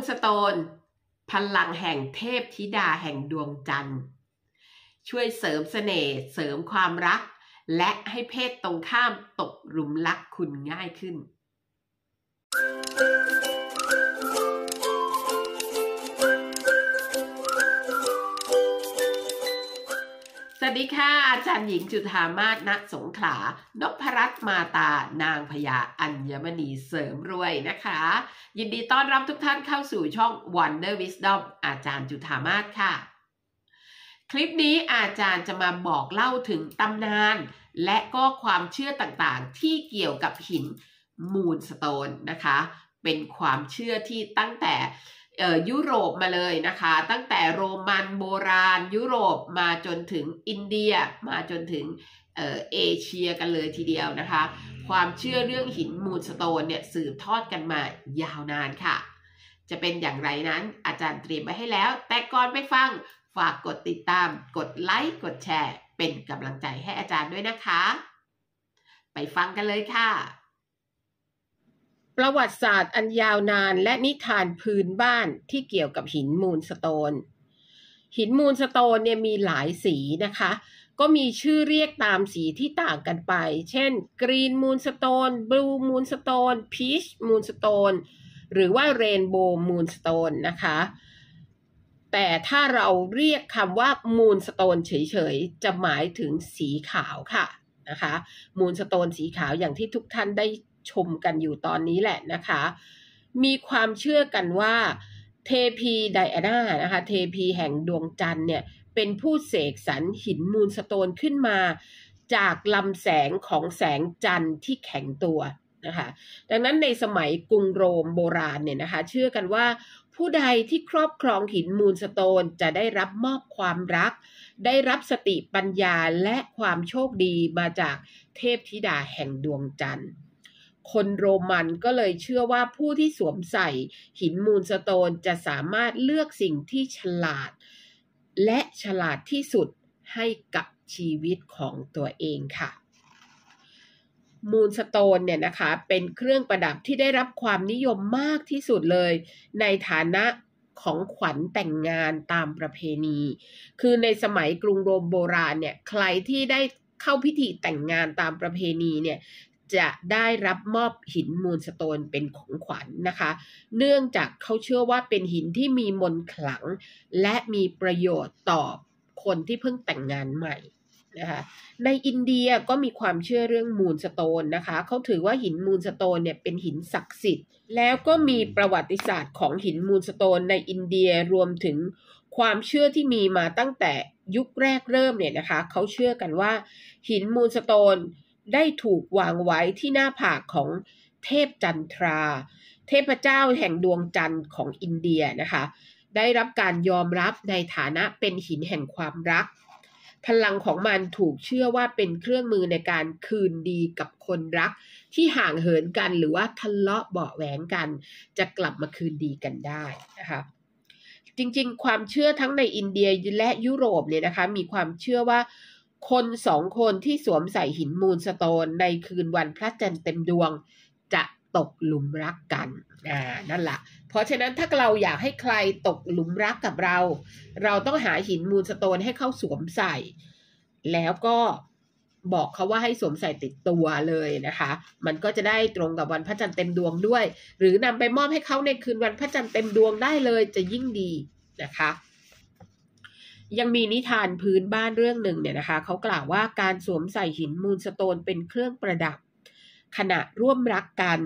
นสโตนพลังแห่งเทพธิดาแห่งดวงจันทร์ ช่วยเสริมสเสน่ห์เสริมความรักและให้เพศตรงข้ามตกหลุมรักคุณง่ายขึ้นวัสดีค่ะ อาจารย์หญิงจุธามาศณสงขลานพรัตมาตา นางพญาอัญมณีเสริมรวยนะคะ ยินดีต้อนรับทุกท่านเข้าสู่ช่อง Wonder Wisdom อาจารย์จุธามาศค่ะ คลิปนี้อาจารย์จะมาบอกเล่าถึงตำนาน และก็ความเชื่อต่างๆที่เกี่ยวกับหินมูลสโตนนะคะ เป็นความเชื่อที่ตั้งแต่ยุโรปมาเลยนะคะ ตั้งแต่โรมันโบราณ ยุโรปมาจนถึงอินเดียมาจนถึงเอเชียกันเลยทีเดียวนะคะ ความเชื่อเรื่องหินมูลสโตนเนี่ยสืบทอดกันมายาวนานค่ะ จะเป็นอย่างไรนั้นอาจารย์เตรียมไว้ให้แล้วแต่ก่อนไปฟังฝากกดติดตามกดไลค์กดแชร์ เป็นกำลังใจให้อาจารย์ด้วยนะคะ ไปฟังกันเลยค่ะประวัติศาสตร์อันยาวนานและนิทานพื้นบ้านที่เกี่ยวกับหินมูลสโตน หินมูลสโตนเนี่ยมีหลายสีนะคะก็มีชื่อเรียกตามสีที่ต่างกันไป เช่น กรีนมูลสโตนบลูมูลสโตนพีชมูลสโตน หรือว่าเรนโบว์มูลสโตนนะคะแต่ถ้าเราเรียกคำว่ามูลสโตนเฉยๆ จะหมายถึงสีขาวค่ะนะคะมูลสโตนสีขาวอย่างที่ทุกท่านได้ชมกันอยู่ตอนนี้แหละนะคะ มีความเชื่อกันว่าเทพีไดอาน่านะคะ เทพีแห่งดวงจันทร์เนี่ยเป็นผู้เสกสรรหินมูลสโตนขึ้นมาจากลำแสงของแสงจันทร์ที่แข็งตัวนะคะ ดังนั้นในสมัยกรุงโรมโบราณเนี่ยนะคะเชื่อกันว่าผู้ใดที่ครอบครองหินมูลสโตนจะได้รับมอบความรัก ได้รับสติปัญญาและความโชคดีมาจากเทพธิดาแห่งดวงจันทร์คนโรมันก็เลยเชื่อว่าผู้ที่สวมใส่หินมูลสโตนจะสามารถเลือกสิ่งที่ฉลาด และฉลาดที่สุดให้กับชีวิตของตัวเองค่ะ มูลสโตนเนี่ยนะคะ เป็นเครื่องประดับที่ได้รับความนิยมมากที่สุดเลย ในฐานะของขวัญแต่งงานตามประเพณี คือในสมัยกรุงโรมโบราณเนี่ยใครที่ได้เข้าพิธีแต่งงานตามประเพณีเนี่ยจะได้รับมอบหินมูลสโตนเป็นของขวัญนนะคะ เนื่องจากเขาเชื่อว่าเป็นหินที่มีมนขลัง และมีประโยชน์ต่อคนที่เพิ่งแต่งงานใหม่นะคะ ในอินเดียก็มีความเชื่อเรื่องมูลสโตนนะคะ เขาถือว่าหินมูลสโตนเนี่ยเป็นหินศักดิ์สิทธิ์ แล้วก็มีประวัติศาสตร์ของหินมูลสโตนในอินเดียรวมถึงความเชื่อที่มีมาตั้งแต่ยุคแรกเริ่มเนี่ยนะคะ เขาเชื่อกันว่าหินมูลสโตนได้ถูกวางไว้ที่หน้าผากของเทพจันทรา เทพเจ้าแห่งดวงจันทร์ของอินเดียนะคะ ได้รับการยอมรับในฐานะเป็นหินแห่งความรัก พลังของมันถูกเชื่อว่าเป็นเครื่องมือในการคืนดีกับคนรัก ที่ห่างเหินกันหรือว่าทะเลาะเบาแหวงกัน จะกลับมาคืนดีกันได้นะคะจริงๆ ความเชื่อทั้งในอินเดียและยุโรปเนี่ยนะคะมีความเชื่อว่าคนสองคนที่สวมใส่หินมูลสโตนในคืนวันพระจันทร์เต็มดวง จะตกหลุมรักกัน อ่านั่นแหละ เพราะฉะนั้นถ้าเราอยากให้ใครตกหลุมรักกับเรา เราต้องหาหินมูลสโตนให้เขาสวมใส่ แล้วก็บอกเขาว่าให้สวมใส่ติดตัวเลยนะคะ มันก็จะได้ตรงกับวันพระจันทร์เต็มดวงด้วย หรือนำไปมอบให้เขาในคืนวันพระจันทร์เต็มดวงได้เลย จะยิ่งดีนะคะยังมีนิทานพื้นบ้านเรื่องหนึ่ง เนี่ยนะคะเขากล่าวว่าการสวมใส่หินมูลสโตนเป็นเครื่องประดับขณะร่วมรักกัน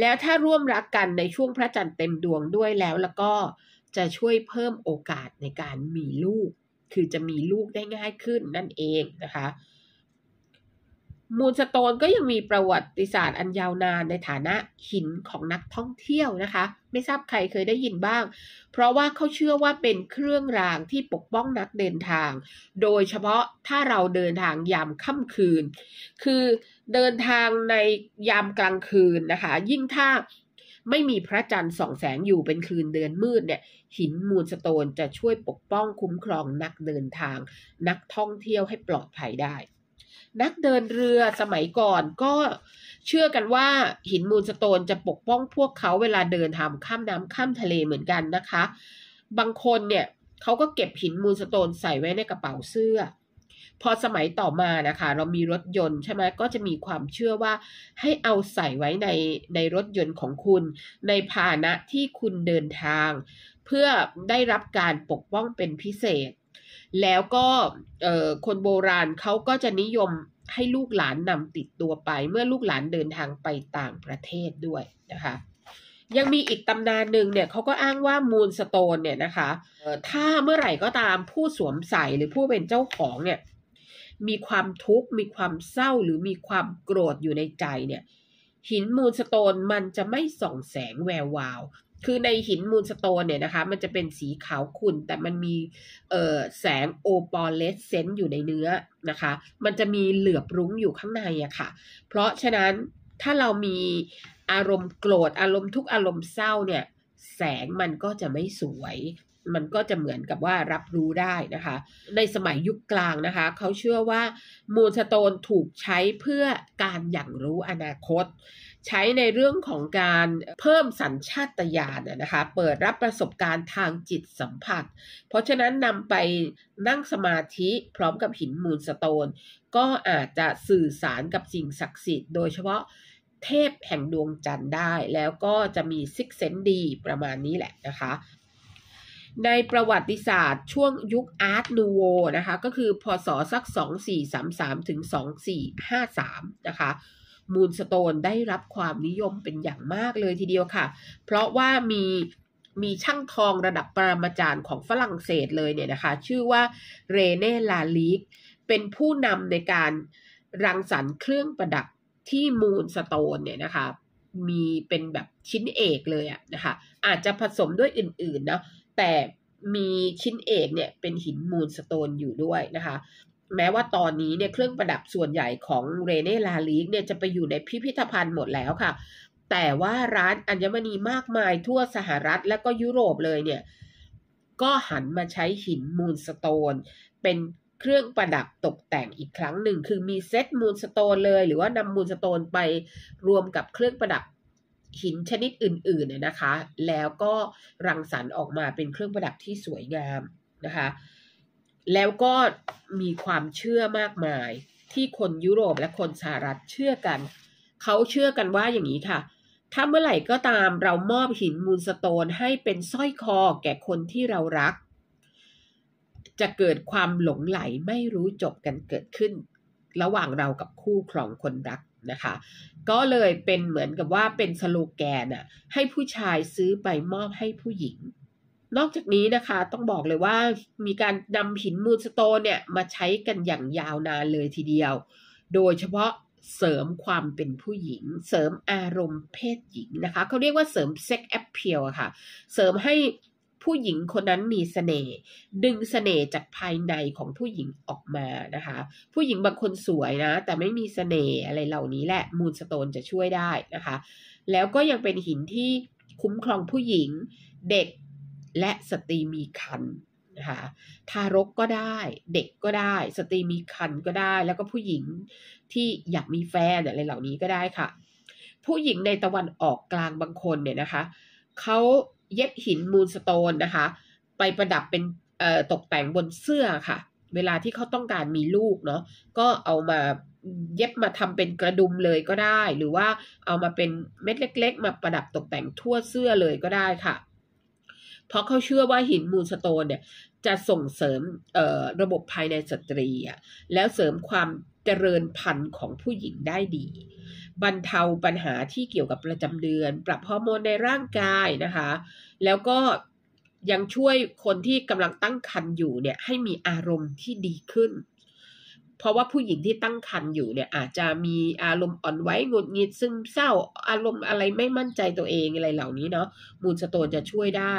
แล้วถ้าร่วมรักกันในช่วงพระจันทร์เต็มดวงด้วยแล้วแล้วก็จะช่วยเพิ่มโอกาสในการมีลูก คือจะมีลูกได้ง่ายขึ้นนั่นเองนะคะมูลสโตนก็ยังมีประวัติศาสตร์อันยาวนานในฐานะหินของนักท่องเที่ยวนะคะ ไม่ทราบใครเคยได้ยินบ้าง เพราะว่าเขาเชื่อว่าเป็นเครื่องรางที่ปกป้องนักเดินทาง โดยเฉพาะถ้าเราเดินทางยามค่ำคืน คือเดินทางในยามกลางคืนนะคะ ยิ่งถ้า ไม่มีพระจันทร์ส่องแสงอยู่เป็นคืนเดือนมืดเนี่ยหินมูลสโตนจะช่วยปกป้องคุ้มครองนักเดินทาง นักท่องเที่ยวให้ปลอดภัยได้นักเดินเรือสมัยก่อนก็เชื่อกันว่าหินมูลสโตนจะปกป้องพวกเขา เวลาเดินทางข้ามน้ำข้ามทะเลเหมือนกันนะคะ บางคนเนี่ยเขาก็เก็บหินมูลสโตนใส่ไว้ในกระเป๋าเสื้อพอสมัยต่อมานะคะ เรามีรถยนต์ใช่ไหมก็จะมีความเชื่อว่าให้เอาใส่ไว้ในในรถยนต์ของคุณในพาหนะที่คุณเดินทาง เพื่อได้รับการปกป้องเป็นพิเศษแล้วก็คนโบราณเขาก็จะนิยมให้ลูกหลานนำติดตัวไปเมื่อลูกหลานเดินทางไปต่างประเทศด้วยนะคะ ยังมีอีกตำนานหนึ่งเนี่ยเขาก็อ้างว่ามูลสโตนเนี่ยนะคะถ้าเมื่อไหร่ก็ตามผู้สวมใส่หรือผู้เป็นเจ้าของเนี่ยมีความทุกข์ มีความเศร้าหรือมีความโกรธอยู่ในใจเนี่ย หินมูลสโตนมันจะไม่ส่องแสงแวววาวคือในหินมูลสโตนเนี่ยนะคะมันจะเป็นสีขาวขุ่นแต่มันมีแสงโอปอลเลสเซนต์อยู่ในเนื้อนะคะ มันจะมีเหลือบรุ้งอยู่ข้างในอะคะ่ะ เพราะฉะนั้นถ้าเรามีอารมณ์โกรธอารมณ์ทุกอารมณ์เศร้าเนี่ย แสงมันก็จะไม่สวย มันก็จะเหมือนกับว่ารับรู้ได้นะคะ ในสมัยยุคกลางนะคะ เขาเชื่อว่ามูลสโตนถูกใช้เพื่อการอย่างรู้อนาคตใช้ในเรื่องของการเพิ่มสัญชาตญาณนะคะ เปิดรับประสบการณ์ทางจิตสัมผัส เพราะฉะนั้นนำไปนั่งสมาธิพร้อมกับหินมูลสโตน ก็อาจจะสื่อสารกับสิ่งศักดิ์สิทธิ์ โดยเฉพาะเทพแห่งดวงจันทร์ได้ แล้วก็จะมีซิกเซนดี ประมาณนี้แหละนะคะในประวัติศาสตร์ช่วงยุคอาร์ตนูโวนะคะ ก็คือพศสัก2433ถึง2453นะคะมูลสโตนได้รับความนิยมเป็นอย่างมากเลยทีเดียวค่ะ เพราะว่ามีมีช่างทองระดับปรมาจารย์ของฝรั่งเศสเลยเนี่ยนะคะ ชื่อว่าเรเน่ลาลีกเป็นผู้นำในการรังสรรค์เครื่องประดับที่มูลสโตนเนี่ยนะคะมีเป็นแบบชิ้นเอกเลยอะนะคะอาจจะผสมด้วยอื่นๆนะแต่มีชิ้นเอกเนี่ยเป็นหินมูลสโตนอยู่ด้วยนะคะแม้ว่าตอนนี้เนี่ยเครื่องประดับส่วนใหญ่ของเรเน่ลาลีกเนี่ยจะไปอยู่ในพิพิธภัณฑ์หมดแล้วค่ะ แต่ว่าร้านอัญมณีมากมายทั่วสหรัฐและก็ยุโรปเลยเนี่ย ก็หันมาใช้หินมูลสโตน เป็นเครื่องประดับตกแต่งอีกครั้งหนึ่ง คือมีเซตมูลสโตนเลย หรือว่านำมูลสโตนไปรวมกับเครื่องประดับหินชนิดอื่นๆเนี่ยนะคะ แล้วก็รังสรรค์ออกมาเป็นเครื่องประดับที่สวยงามนะคะแล้วก็มีความเชื่อมากมายที่คนยุโรปและคนสหรัฐเชื่อกัน เขาเชื่อกันว่าอย่างนี้ค่ะ ถ้าเมื่อไหร่ก็ตามเรามอบหินมูลสโตนให้เป็นสร้อยคอแก่คนที่เรารัก จะเกิดความหลงไหลไม่รู้จบกันเกิดขึ้น ระหว่างเรากับคู่ครองคนรักนะคะ ก็เลยเป็นเหมือนกับว่าเป็นสโลแกนอะให้ผู้ชายซื้อไปมอบให้ผู้หญิงนอกจากนี้นะคะต้องบอกเลยว่ามีการนำหินมูลสโตนเนี่ยมาใช้กันอย่างยาวนานเลยทีเดียว โดยเฉพาะเสริมความเป็นผู้หญิง เสริมอารมณ์เพศหญิงนะคะเขาเรียกว่าเสริมเซ็กแอปเพียลค่ะเสริมให้ผู้หญิงคนนั้นมีสเสน่ห์ดึงสเสน่ห์จากภายในของผู้หญิงออกมานะคะผู้หญิงบางคนสวยนะแต่ไม่มีสเสน่ห์อะไรเหล่านี้แหละมูลสโตนจะช่วยได้นะคะ แล้วก็ยังเป็นหินที่คุ้มครองผู้หญิงเด็กและสตรีมีคันนะคะ ทารกก็ได้ เด็กก็ได้ สตรีมีคันก็ได้ แล้วก็ผู้หญิงที่อยากมีแฟนอะไรเหล่านี้ก็ได้ค่ะ ผู้หญิงในตะวันออกกลางบางคนเนี่ยนะคะ เขาเย็บหินมูลสโตนนะคะ ไปประดับเป็นตกแต่งบนเสื้อค่ะ เวลาที่เขาต้องการมีลูกเนาะ ก็เอามาเย็บมาทำเป็นกระดุมเลยก็ได้ หรือว่าเอามาเป็นเม็ดเล็กๆ มาประดับตกแต่งทั่วเสื้อเลยก็ได้ค่ะเพราะเขาเชื่อว่าหินมูลสโตนเนี่ย จะส่งเสริมระบบภายในสตรีอ่ะแล้วเสริมความเจริญพันธุ์ของผู้หญิงได้ดี บรรเทาปัญหาที่เกี่ยวกับประจำเดือน ปรับฮอร์โมนในร่างกายนะคะ แล้วก็ยังช่วยคนที่กำลังตั้งครรภ์อยู่เนี่ย ให้มีอารมณ์ที่ดีขึ้นเพราะว่าผู้หญิงที่ตั้งครรภ์อยู่เนี่ยอาจจะมีอารมณ์อ่อนไหวหงุดหงิดซึมเศร้าอารมณ์อะไรไม่มั่นใจตัวเองอะไรเหล่านี้เนาะ มูลสโตนจะช่วยได้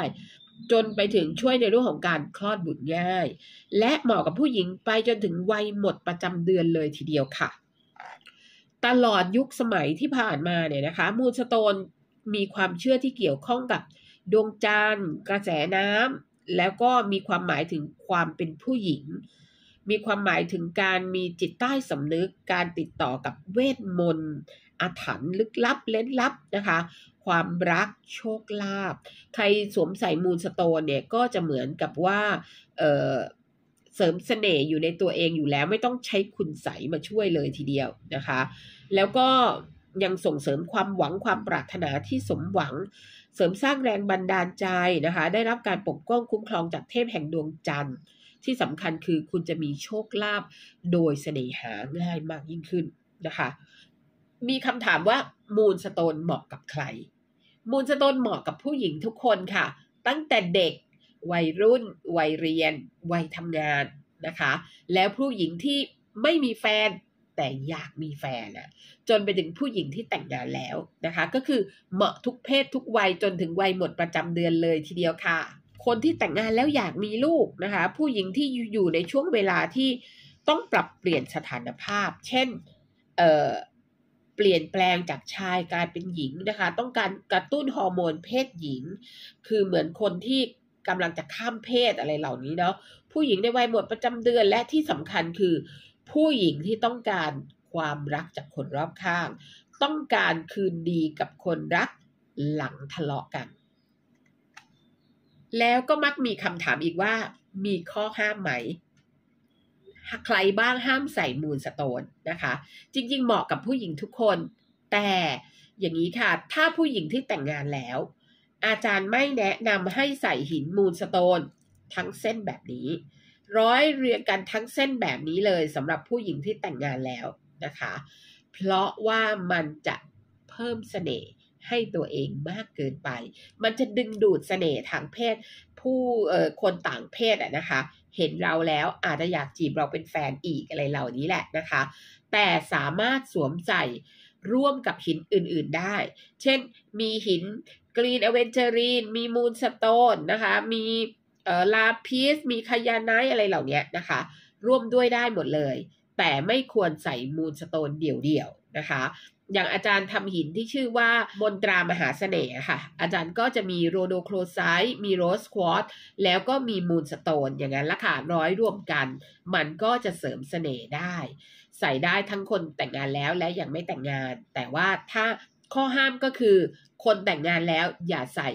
จนไปถึงช่วยในเรื่องของการคลอดบุตรง่ายและเหมาะกับผู้หญิงไปจนถึงวัยหมดประจำเดือนเลยทีเดียวค่ะ ตลอดยุคสมัยที่ผ่านมาเนี่ยนะคะ มูลสโตนมีความเชื่อที่เกี่ยวข้องกับดวงจันทร์ กระแสน้ำแล้วก็มีความหมายถึงความเป็นผู้หญิงมีความหมายถึงการมีจิตใต้สำนึกการติดต่อกับเวทมนต์อาถรรพ์ลึกลับเล้นลับนะคะ ความรักโชคลาภใครสวมใส่มูลสโตนเนี่ยก็จะเหมือนกับว่าเเสริมสเสน่ห์อยู่ในตัวเองอยู่แล้วไม่ต้องใช้คุณใสมาช่วยเลยทีเดียวนะคะ แล้วก็ยังส่งเสริมความหวังความปรารถนาที่สมหวังเสริมสร้างแรงบันดาลใจนะคะ ได้รับการปกป้องคุ้มครองจากเทพแห่งดวงจันทร์ที่สำคัญคือคุณจะมีโชคลาภโดยเสน่หาง่ายมากยิ่งขึ้นนะคะ มีคำถามว่ามูลสโตนเหมาะกับใคร มูลสโตนเหมาะกับผู้หญิงทุกคนค่ะ ตั้งแต่เด็กวัยรุ่น วัยเรียน วัยทำงานนะคะ แล้วผู้หญิงที่ไม่มีแฟนแต่อยากมีแฟนนะจนไปถึงผู้หญิงที่แต่งงานแล้วนะคะ ก็คือเหมาะทุกเพศทุกวัยจนถึงวัยหมดประจำเดือนเลยทีเดียวค่ะคนที่แต่งงานแล้วอยากมีลูกนะคะ ผู้หญิงที่อยู่ในช่วงเวลาที่ต้องปรับเปลี่ยนสถานภาพ เช่นเเปลี่ยนแปลงจากชายกลายเป็นหญิงนะคะ ต้องการกระตุ้นฮอร์โมนเพศหญิง คือเหมือนคนที่กำลังจะข้ามเพศอะไรเหล่านี้เนาะ ผู้หญิงในวัยหมดประจำเดือน และที่สำคัญคือผู้หญิงที่ต้องการความรักจากคนรอบข้าง ต้องการคืนดีกับคนรักหลังทะเลาะกันแล้วก็มักมีคำถามอีกว่ามีข้อห้ามไหมใครบ้างห้ามใส่มูลสโตนนะคะ จริงๆ เหมาะกับผู้หญิงทุกคน แต่อย่างนี้ค่ะ ถ้าผู้หญิงที่แต่งงานแล้ว อาจารย์ไม่แนะนำให้ใส่หินมูลสโตนทั้งเส้นแบบนี้ ร้อยเรียงกันทั้งเส้นแบบนี้เลยสำหรับผู้หญิงที่แต่งงานแล้วนะคะ เพราะว่ามันจะเพิ่มเสน่ห์ให้ตัวเองมากเกินไป มันจะดึงดูดเสน่ห์ทางเพศผู้คนต่างเพศอะนะคะ เห็นเราแล้วอาจจะอยากจีบเราเป็นแฟนอีกอะไรเหล่านี้แหละนะคะ แต่สามารถสวมใส่ร่วมกับหินอื่นๆได้ เช่นมีหินกรีนเอเวนเจอรีนมีมูนสโตนนะคะ มีลาพีสมีคานายอะไรเหล่านี้นะคะ ร่วมด้วยได้หมดเลย แต่ไม่ควรใส่มูนสโตนเดี่ยวๆนะคะอย่างอาจารย์ทำหินที่ชื่อว่ามนตรามหาเสน่ห์ค่ะ อาจารย์ก็จะมีโรโดโครไซต์มีโรสควอตแล้วก็มีมูลสโตน อย่างนั้นละค่ะร้อยรวมกัน มันก็จะเสริมเสน่ห์ได้ ใส่ได้ทั้งคนแต่งงานแล้วและยังไม่แต่งงาน แต่ว่าถ้าข้อห้ามก็คือ คนแต่งงานแล้วอย่าใส่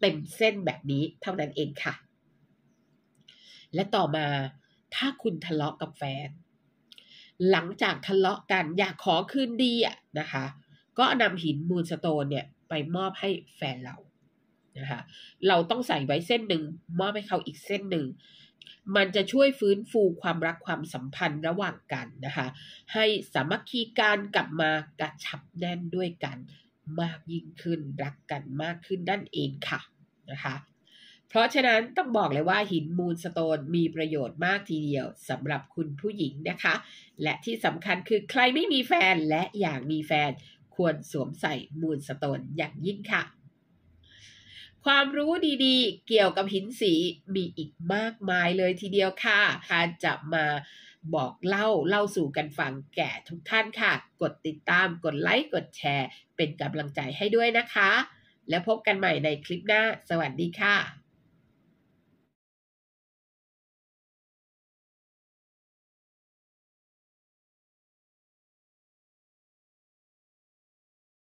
เต็มเส้นแบบนี้เท่านั้นเองค่ะ และต่อมาถ้าคุณทะเลาะกกับแฟนหลังจากทะเลาะกันอยากขอคืนดีอ่ะนะคะ ก็นำหินมูลสโตนเนี่ย ไปมอบให้แฟนเรานะคะเราต้องใส่ไว้เส้นหนึ่งมอบให้เขาอีกเส้นหนึ่งมันจะช่วยฟื้นฟูความรักความสัมพันธ์ระหว่างกันนะคะ ให้สามัคคีการกลับมากระชับแน่นด้วยกันมากยิ่งขึ้นรักกันมากขึ้นนั่นเองค่ะนะคะเพราะฉะนั้นต้องบอกเลยว่าหินมูลสโตนมีประโยชน์มากทีเดียวสำหรับคุณผู้หญิงนะคะ และที่สำคัญคือใครไม่มีแฟนและอยากมีแฟนควรสวมใส่มูลสโตนอย่างยิ่งค่ะ ความรู้ดีๆเกี่ยวกับหินสีมีอีกมากมายเลยทีเดียวค่ะการจะมาบอกเล่าเล่าสู่กันฟังแก่ทุกท่านค่ะ กดติดตามกดไลค์กดแชร์ เป็นกำลังใจให้ด้วยนะคะ แล้วพบกันใหม่ในคลิปหน้าสวัสดีค่ะ